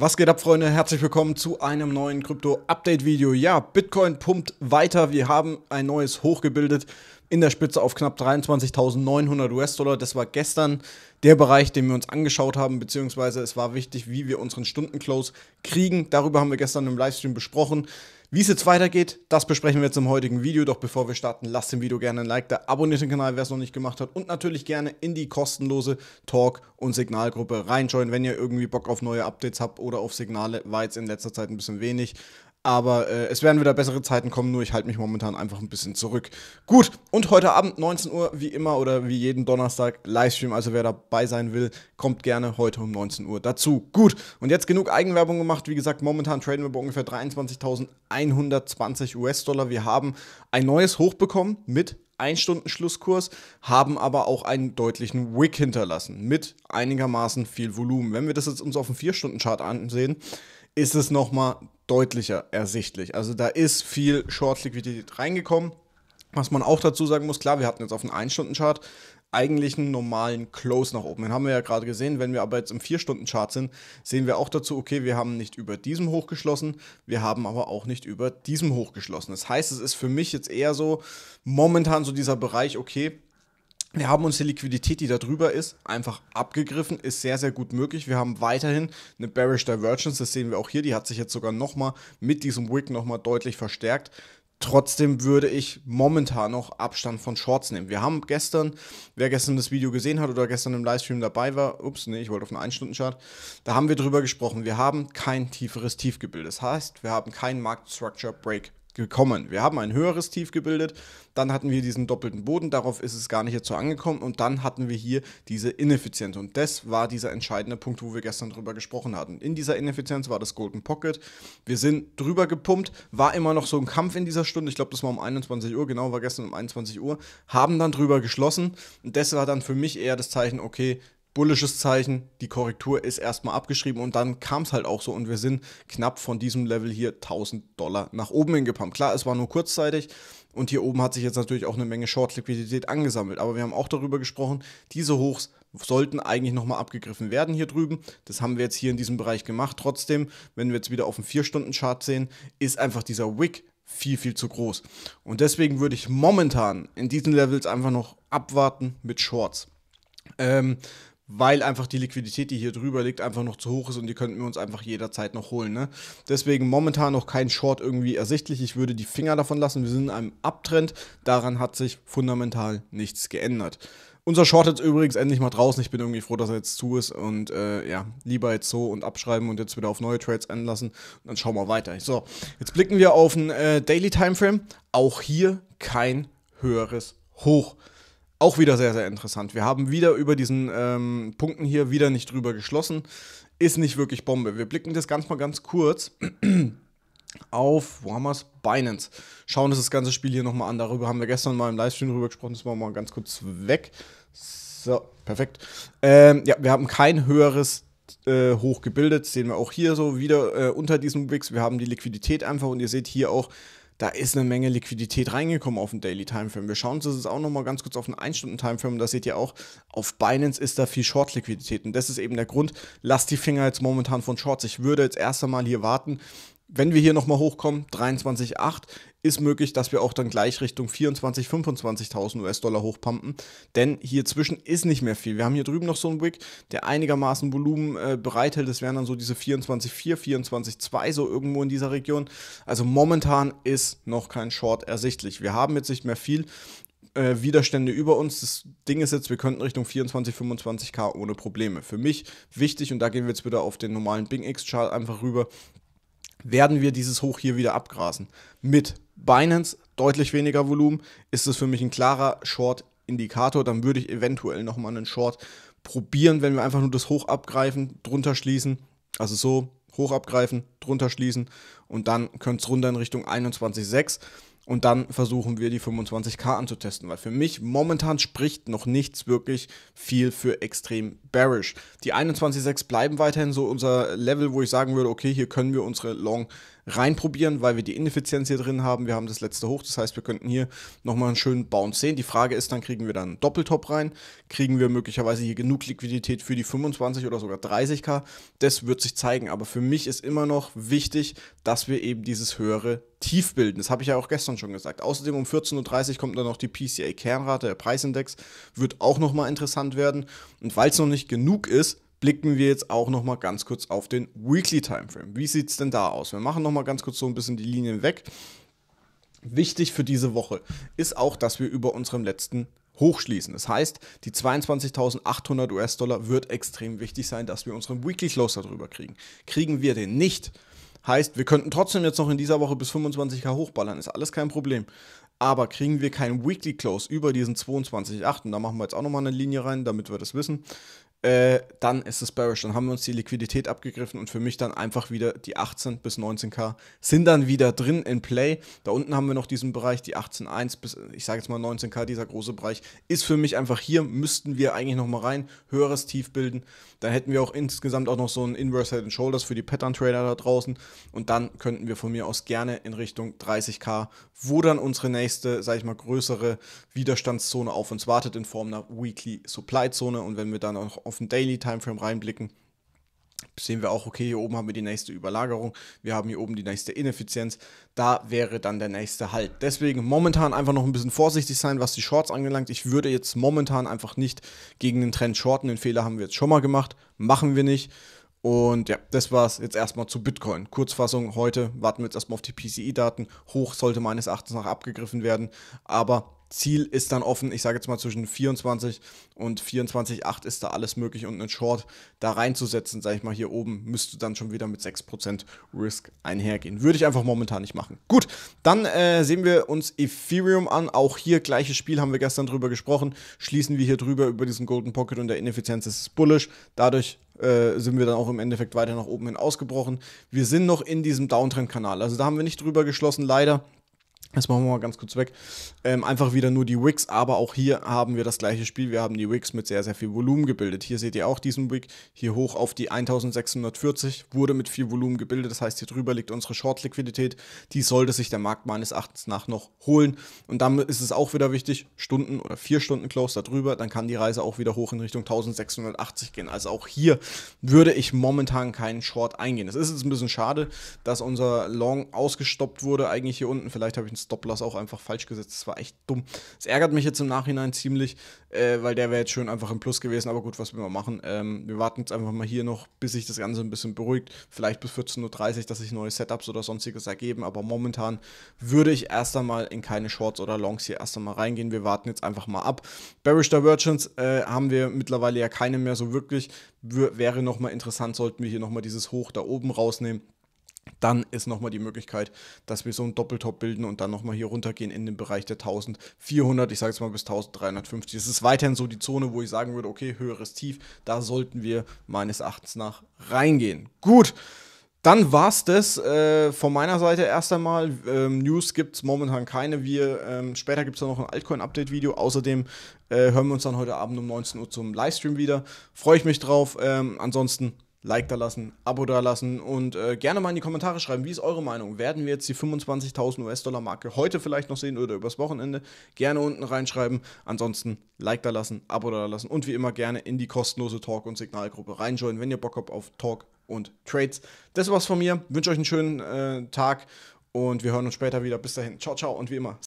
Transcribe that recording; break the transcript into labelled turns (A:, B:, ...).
A: Was geht ab, Freunde? Herzlich willkommen zu einem neuen Krypto-Update-Video. Ja, Bitcoin pumpt weiter. Wir haben ein neues Hoch gebildet in der Spitze auf knapp 23.900 US-Dollar. Das war gestern der Bereich, den wir uns angeschaut haben, beziehungsweise es war wichtig, wie wir unseren Stundenclose kriegen. Darüber haben wir gestern im Livestream besprochen. Wie es jetzt weitergeht, das besprechen wir jetzt im heutigen Video. Doch bevor wir starten, lasst dem Video gerne ein Like da, abonniert den Kanal, wer es noch nicht gemacht hat und natürlich gerne in die kostenlose Talk- und Signalgruppe reinschauen, wenn ihr irgendwie Bock auf neue Updates habt oder auf Signale, war jetzt in letzter Zeit ein bisschen wenig. Aber äh, es werden wieder bessere Zeiten kommen, nur ich halte mich momentan einfach ein bisschen zurück. Gut, und heute Abend 19 Uhr, wie immer oder wie jeden Donnerstag, Livestream. Also wer dabei sein will, kommt gerne heute um 19 Uhr dazu. Gut, und jetzt genug Eigenwerbung gemacht. Wie gesagt, momentan traden wir bei ungefähr 23.120 US-Dollar. Wir haben ein neues Hoch bekommen mit 1-Stunden-Schlusskurs, haben aber auch einen deutlichen Wick hinterlassen mit einigermaßen viel Volumen. Wenn wir das jetzt uns auf dem 4-Stunden-Chart ansehen, ist es nochmal deutlicher ersichtlich. Also da ist viel Short-Liquidität reingekommen. Was man auch dazu sagen muss, klar, wir hatten jetzt auf dem 1-Stunden-Chart eigentlich einen normalen Close nach oben. Den haben wir ja gerade gesehen. Wenn wir aber jetzt im 4-Stunden-Chart sind, sehen wir auch dazu, okay, wir haben nicht über diesem hoch geschlossen, wir haben aber auch nicht über diesem hoch geschlossen. Das heißt, es ist für mich jetzt eher so momentan so dieser Bereich, okay, wir haben uns die Liquidität, die da drüber ist, einfach abgegriffen, ist sehr, sehr gut möglich. Wir haben weiterhin eine Bearish Divergence, das sehen wir auch hier, die hat sich jetzt sogar nochmal mit diesem Wick nochmal deutlich verstärkt. Trotzdem würde ich momentan noch Abstand von Shorts nehmen. Wir haben gestern, wer gestern das Video gesehen hat oder gestern im Livestream dabei war, ups, nee, ich wollte auf einen 1-Stunden-Chart, da haben wir drüber gesprochen. Wir haben kein tieferes Tief gebildet. Das heißt, wir haben keinen Marktstructure Break gekommen. Wir haben ein höheres Tief gebildet, dann hatten wir diesen doppelten Boden, darauf ist es gar nicht so angekommen und dann hatten wir hier diese Ineffizienz und das war dieser entscheidende Punkt, wo wir gestern drüber gesprochen hatten. In dieser Ineffizienz war das Golden Pocket, wir sind drüber gepumpt, war immer noch so ein Kampf in dieser Stunde, ich glaube das war um 21 Uhr, genau war gestern um 21 Uhr, haben dann drüber geschlossen und das war dann für mich eher das Zeichen, okay, bullisches Zeichen, die Korrektur ist erstmal abgeschrieben und dann kam es halt auch so und wir sind knapp von diesem Level hier 1000 Dollar nach oben hingepumpt. Klar, es war nur kurzzeitig und hier oben hat sich jetzt natürlich auch eine Menge Short-Liquidität angesammelt, aber wir haben auch darüber gesprochen, diese Hochs sollten eigentlich nochmal abgegriffen werden hier drüben. Das haben wir jetzt hier in diesem Bereich gemacht. Trotzdem, wenn wir jetzt wieder auf dem 4-Stunden-Chart sehen, ist einfach dieser Wick viel, viel zu groß. Und deswegen würde ich momentan in diesen Levels einfach noch abwarten mit Shorts. Ähm, weil einfach die Liquidität, die hier drüber liegt, einfach noch zu hoch ist und die könnten wir uns einfach jederzeit noch holen. Ne? Deswegen momentan noch kein Short irgendwie ersichtlich. Ich würde die Finger davon lassen. Wir sind in einem Abtrend. Daran hat sich fundamental nichts geändert. Unser Short jetzt übrigens endlich mal draußen. Ich bin irgendwie froh, dass er jetzt zu ist. Und äh, ja, lieber jetzt so und abschreiben und jetzt wieder auf neue Trades anlassen. Und dann schauen wir weiter. So, jetzt blicken wir auf den äh, Daily Timeframe. Auch hier kein höheres Hoch. Auch wieder sehr, sehr interessant. Wir haben wieder über diesen ähm, Punkten hier wieder nicht drüber geschlossen. Ist nicht wirklich Bombe. Wir blicken das ganz mal ganz kurz auf, wo haben wir es? Binance. Schauen uns das ganze Spiel hier nochmal an. Darüber haben wir gestern mal im Livestream drüber gesprochen. Das machen wir mal ganz kurz weg. So, perfekt. Ähm, ja, wir haben kein höheres äh, hoch gebildet. Sehen wir auch hier so wieder äh, unter diesem Wix. Wir haben die Liquidität einfach und ihr seht hier auch, da ist eine Menge Liquidität reingekommen auf den Daily Timeframe. Wir schauen uns das jetzt auch nochmal ganz kurz auf den 1-Stunden-Timeframe. Da seht ihr auch, auf Binance ist da viel Short-Liquidität. Und das ist eben der Grund, lasst die Finger jetzt momentan von Shorts. Ich würde jetzt erst einmal hier warten, wenn wir hier nochmal hochkommen, 23,8, ist möglich, dass wir auch dann gleich Richtung 24.000, 25.000 US-Dollar hochpumpen, denn hier zwischen ist nicht mehr viel. Wir haben hier drüben noch so einen Wick, der einigermaßen Volumen äh, bereithält. Das wären dann so diese 24,4, 24,2, so irgendwo in dieser Region. Also momentan ist noch kein Short ersichtlich. Wir haben jetzt nicht mehr viel. Äh, Widerstände über uns. Das Ding ist jetzt, wir könnten Richtung 24, 25k ohne Probleme. Für mich wichtig, und da gehen wir jetzt wieder auf den normalen Bing X-Chart einfach rüber, werden wir dieses Hoch hier wieder abgrasen. Mit Binance deutlich weniger Volumen ist es für mich ein klarer Short-Indikator. Dann würde ich eventuell nochmal einen Short probieren, wenn wir einfach nur das Hoch abgreifen, drunter schließen. Also so hoch abgreifen, drunter schließen und dann könnte es runter in Richtung 21,6 und dann versuchen wir die 25k anzutesten, weil für mich momentan spricht noch nichts wirklich viel für extrem bearish. Die 21.6 bleiben weiterhin so unser Level, wo ich sagen würde, okay, hier können wir unsere Long reinprobieren, weil wir die Ineffizienz hier drin haben. Wir haben das letzte hoch, das heißt, wir könnten hier nochmal einen schönen Bounce sehen. Die Frage ist, dann kriegen wir dann einen Doppeltop rein, kriegen wir möglicherweise hier genug Liquidität für die 25 oder sogar 30k. Das wird sich zeigen, aber für mich ist immer noch wichtig, dass wir eben dieses höhere tief bilden. Das habe ich ja auch gestern schon gesagt. Außerdem um 14.30 Uhr kommt dann noch die PCA-Kernrate, der Preisindex, wird auch nochmal interessant werden. Und weil es noch nicht genug ist, blicken wir jetzt auch nochmal ganz kurz auf den Weekly Timeframe. Wie sieht es denn da aus? Wir machen nochmal ganz kurz so ein bisschen die Linien weg. Wichtig für diese Woche ist auch, dass wir über unserem letzten hochschließen. Das heißt, die 22.800 US-Dollar wird extrem wichtig sein, dass wir unseren Weekly Close darüber kriegen. Kriegen wir den nicht, heißt, wir könnten trotzdem jetzt noch in dieser Woche bis 25k hochballern, ist alles kein Problem. Aber kriegen wir keinen Weekly Close über diesen 22,8, und da machen wir jetzt auch nochmal eine Linie rein, damit wir das wissen, äh, dann ist es bearish. Dann haben wir uns die Liquidität abgegriffen und für mich dann einfach wieder die 18 bis 19k sind dann wieder drin in Play. Da unten haben wir noch diesen Bereich, die 18,1 bis, ich sage jetzt mal 19k, dieser große Bereich ist für mich einfach hier, müssten wir eigentlich nochmal rein, höheres Tief bilden. Dann hätten wir auch insgesamt auch noch so ein Inverse Head and Shoulders für die Pattern Trader da draußen und dann könnten wir von mir aus gerne in Richtung 30k, wo dann unsere nächste, sage ich mal, größere Widerstandszone auf uns wartet in Form einer Weekly Supply Zone und wenn wir dann auch auf den Daily Timeframe reinblicken, sehen wir auch, okay, hier oben haben wir die nächste Überlagerung, wir haben hier oben die nächste Ineffizienz, da wäre dann der nächste Halt. Deswegen momentan einfach noch ein bisschen vorsichtig sein, was die Shorts angelangt. Ich würde jetzt momentan einfach nicht gegen den Trend shorten, den Fehler haben wir jetzt schon mal gemacht, machen wir nicht. Und ja, das war es jetzt erstmal zu Bitcoin. Kurzfassung, heute warten wir jetzt erstmal auf die PCI-Daten. E Hoch sollte meines Erachtens nach abgegriffen werden, aber Ziel ist dann offen, ich sage jetzt mal zwischen 24 und 24,8 ist da alles möglich und einen Short da reinzusetzen, sage ich mal hier oben, müsste dann schon wieder mit 6% Risk einhergehen. Würde ich einfach momentan nicht machen. Gut, dann äh, sehen wir uns Ethereum an. Auch hier gleiches Spiel, haben wir gestern drüber gesprochen. Schließen wir hier drüber über diesen Golden Pocket und der Ineffizienz ist bullish. Dadurch äh, sind wir dann auch im Endeffekt weiter nach oben hin ausgebrochen. Wir sind noch in diesem Downtrend-Kanal. Also da haben wir nicht drüber geschlossen, leider. Das machen wir mal ganz kurz weg. Ähm, einfach wieder nur die Wicks, aber auch hier haben wir das gleiche Spiel. Wir haben die Wicks mit sehr, sehr viel Volumen gebildet. Hier seht ihr auch diesen Wick, hier hoch auf die 1640, wurde mit viel Volumen gebildet. Das heißt, hier drüber liegt unsere Short-Liquidität. Die sollte sich der Markt meines Erachtens nach noch holen. Und dann ist es auch wieder wichtig, Stunden oder vier Stunden Close darüber, dann kann die Reise auch wieder hoch in Richtung 1680 gehen. Also auch hier würde ich momentan keinen Short eingehen. Es ist jetzt ein bisschen schade, dass unser Long ausgestoppt wurde, eigentlich hier unten. Vielleicht habe ich Stop-Loss auch einfach falsch gesetzt. Das war echt dumm. Es ärgert mich jetzt im Nachhinein ziemlich, äh, weil der wäre jetzt schön einfach im Plus gewesen. Aber gut, was wir mal machen. Ähm, wir warten jetzt einfach mal hier noch, bis sich das Ganze ein bisschen beruhigt. Vielleicht bis 14.30 Uhr, dass sich neue Setups oder sonstiges ergeben. Aber momentan würde ich erst einmal in keine Shorts oder Longs hier erst einmal reingehen. Wir warten jetzt einfach mal ab. Bearish Divergence äh, haben wir mittlerweile ja keine mehr so wirklich. W wäre nochmal interessant, sollten wir hier nochmal dieses Hoch da oben rausnehmen dann ist nochmal die Möglichkeit, dass wir so einen Doppeltop bilden und dann nochmal hier runtergehen in den Bereich der 1400, ich sage jetzt mal bis 1350. Es ist weiterhin so die Zone, wo ich sagen würde, okay, höheres Tief, da sollten wir meines Erachtens nach reingehen. Gut. Dann war's das äh, von meiner Seite erst einmal. Ähm, News gibt's momentan keine. Wir, ähm, später gibt's dann noch ein Altcoin-Update-Video. Außerdem äh, hören wir uns dann heute Abend um 19 Uhr zum Livestream wieder. Freue ich mich drauf. Ähm, ansonsten Like da lassen, Abo da lassen und äh, gerne mal in die Kommentare schreiben, wie ist eure Meinung? Werden wir jetzt die 25.000 US-Dollar-Marke heute vielleicht noch sehen oder übers Wochenende? Gerne unten reinschreiben. Ansonsten Like da lassen, Abo da lassen und wie immer gerne in die kostenlose Talk- und Signalgruppe reinjoinen, wenn ihr Bock habt auf Talk und Trades. Das war's von mir. Wünsche euch einen schönen äh, Tag und wir hören uns später wieder. Bis dahin. Ciao, ciao und wie immer.